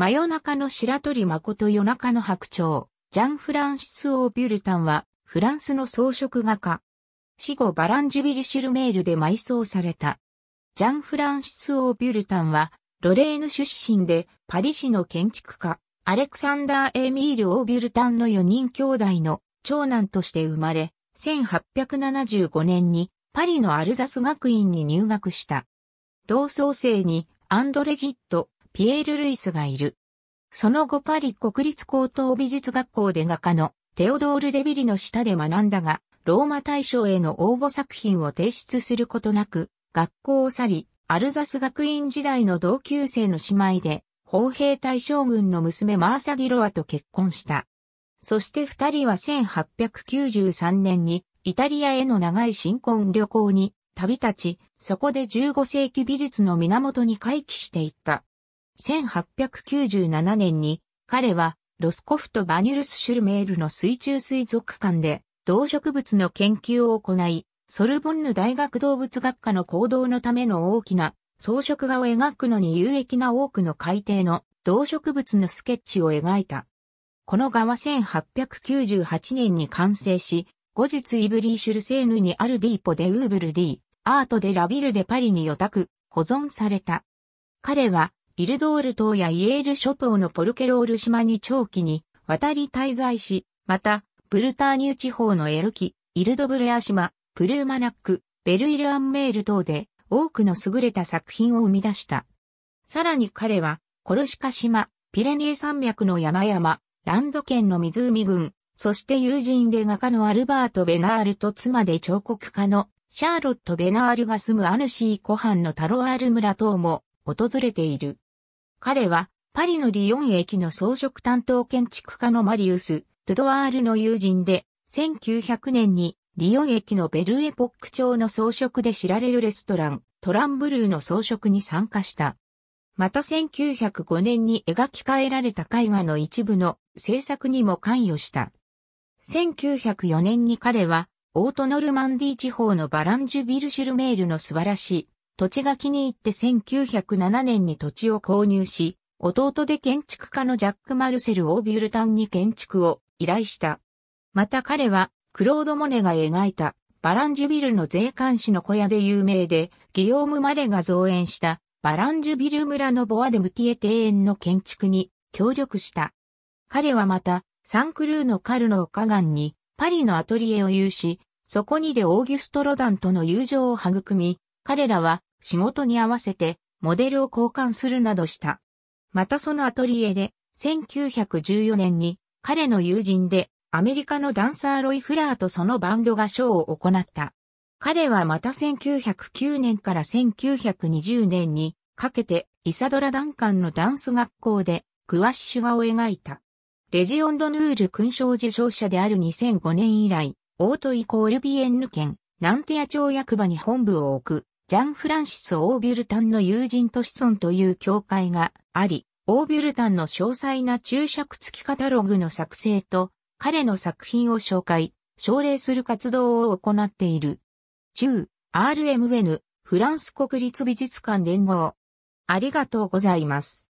真夜中の白鳥誠夜中の白鳥、ジャン・フランシス・オー・ビュルタンは、フランスの装飾画家。死後バランジュビル・シルメールで埋葬された。ジャン・フランシス・オー・ビュルタンは、ロレーヌ出身で、パリ市の建築家、アレクサンダー・エミール・オー・ビュルタンの4人兄弟の長男として生まれ、1875年にパリのアルザス学院に入学した。同窓生にアンドレジット、ピエール・ルイスがいる。その後パリ国立高等美術学校で画家のテオドール・デビリの下で学んだが、ローマ大賞への応募作品を提出することなく、学校を去り、アルザス学院時代の同級生の姉妹で、砲兵大将軍の娘マーサ・ディロアと結婚した。そして二人は1893年にイタリアへの長い新婚旅行に旅立ち、そこで15世紀美術の源に回帰していった。1897年に彼はロスコフとバニュルス・シュルメールの水中水族館で動植物の研究を行い、ソルボンヌ大学動物学科の行動のための大きな装飾画を描くのに有益な多くの海底の動植物のスケッチを描いた。この画は1898年に完成し、後日イブリーシュルセーヌにアルディーポでウーブルディ、アートでラビルでパリに予託、保存された。彼はイルドール島やイエール諸島のポルケロール島に長期に渡り滞在し、また、ブルターニュ地方のエルキ、イルドブレア島、プルーマナック、ベルイルアンメール等で多くの優れた作品を生み出した。さらに彼は、コルシカ島、ピレニエ山脈の山々、ランド県の湖群、そして友人で画家のアルバート・ベナールと妻で彫刻家のシャーロット・ベナールが住むアヌシー湖畔のタロアール村等も訪れている。彼は、パリのリヨン駅の装飾担当建築家のマリウス・トゥドワールの友人で、1900年にリヨン駅のベルエポック町の装飾で知られるレストラン、トランブルーの装飾に参加した。また1905年に描き換えられた絵画の一部の制作にも関与した。1904年に彼は、オートノルマンディ地方のバランジュビル・シュルメールの素晴らしい土地が気に入って1907年に土地を購入し、弟で建築家のジャック・マルセル・オービュルタンに建築を依頼した。また彼は、クロード・モネが描いた、バランジュビルの税関士の小屋で有名で、ギヨーム・マレが造園した、バランジュビル村のボアデムティエ庭園の建築に協力した。彼はまた、サンクルーのカルノー河岸に、パリのアトリエを有し、そこにでオーギュスト・ロダンとの友情を育み、彼らは仕事に合わせてモデルを交換するなどした。またそのアトリエで1914年に彼の友人でアメリカのダンサーロイ・フラーとそのバンドがショーを行った。彼はまた1909年から1920年にかけてイサドラ・ダンカンのダンス学校でクワッシュ画を描いた。レジオンド・ヌール勲章受賞者である2005年以来、オートイコールビエンヌ県、ナンテア町役場に本部を置く、ジャン・フランシス・オービュルタンの友人と子孫という教会があり、オービュルタンの詳細な注釈付きカタログの作成と、彼の作品を紹介、奨励する活動を行っている。中、RMN、フランス国立美術館連合。ありがとうございます。